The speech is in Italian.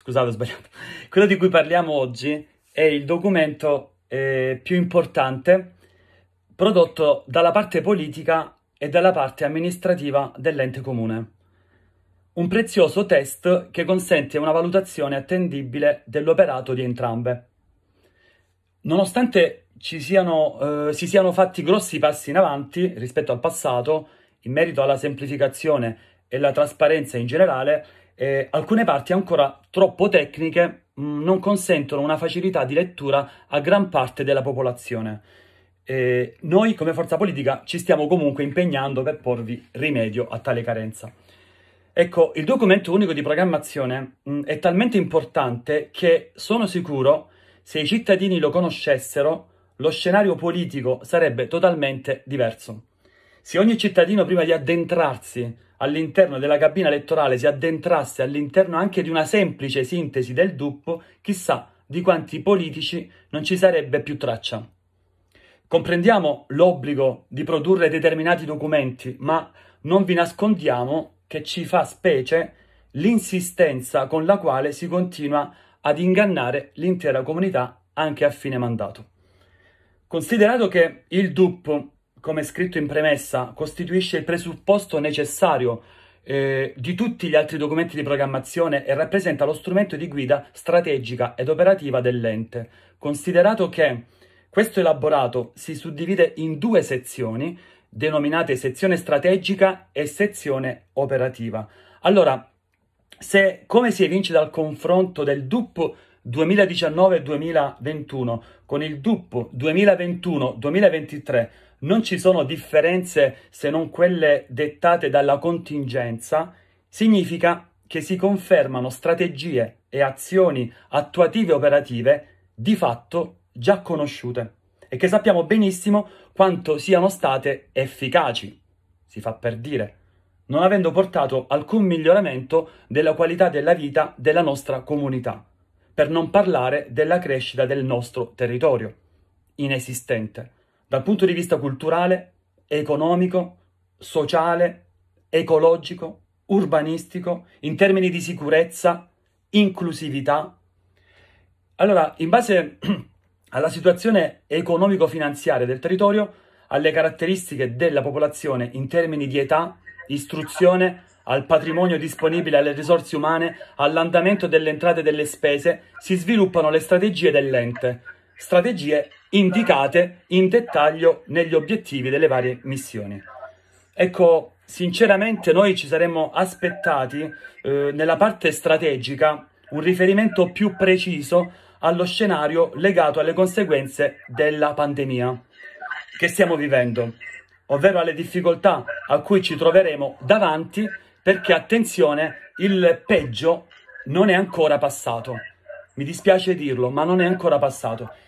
Scusate, ho sbagliato. Quello di cui parliamo oggi è il documento eh, più importante prodotto dalla parte politica e dalla parte amministrativa dell'ente comune. Un prezioso test che consente una valutazione attendibile dell'operato di entrambe. Nonostante ci siano, eh, si siano fatti grossi passi in avanti rispetto al passato in merito alla semplificazione e la trasparenza in generale, eh, alcune parti ancora troppo tecniche mh, mm, non consentono una facilità di lettura a gran parte della popolazione. Eh, noi come forza politica ci stiamo comunque impegnando per porvi rimedio a tale carenza. Ecco, il documento unico di programmazione mh, mm, è talmente importante che sono sicuro se i cittadini lo conoscessero, lo scenario politico sarebbe totalmente diverso. Se ogni cittadino prima di addentrarsi all'interno della cabina elettorale si addentrasse all'interno anche di una semplice sintesi del DUP, chissà di quanti politici non ci sarebbe più traccia. Comprendiamo l'obbligo di produrre determinati documenti, ma non vi nascondiamo che ci fa specie l'insistenza con la quale si continua ad ingannare l'intera comunità anche a fine mandato. Considerato che il DUP come scritto in premessa, costituisce il presupposto necessario eh, di tutti gli altri documenti di programmazione e rappresenta lo strumento di guida strategica ed operativa dell'ente, considerato che questo elaborato si suddivide in due sezioni, denominate sezione strategica e sezione operativa. Allora, se, come si evince dal confronto del DUP 2019-2021 con il DUP 2021-2023 non ci sono differenze se non quelle dettate dalla contingenza, significa che si confermano strategie e azioni attuative operative di fatto già conosciute e che sappiamo benissimo quanto siano state efficaci, si fa per dire non avendo portato alcun miglioramento della qualità della vita della nostra comunità, per non parlare della crescita del nostro territorio, inesistente dal punto di vista culturale, economico, sociale, ecologico, urbanistico, in termini di sicurezza, inclusività. Allora, in base alla situazione economico-finanziaria del territorio, alle caratteristiche della popolazione in termini di età, istruzione, al patrimonio disponibile alle risorse umane, all'andamento delle entrate e delle spese, si sviluppano le strategie dell'ente, strategie indicate in dettaglio negli obiettivi delle varie missioni. Ecco, sinceramente noi ci saremmo aspettati eh, nella parte strategica un riferimento più preciso allo scenario legato alle conseguenze della pandemia che stiamo vivendo ovvero alle difficoltà a cui ci troveremo davanti, perché attenzione, il peggio non è ancora passato. Mi dispiace dirlo, ma non è ancora passato.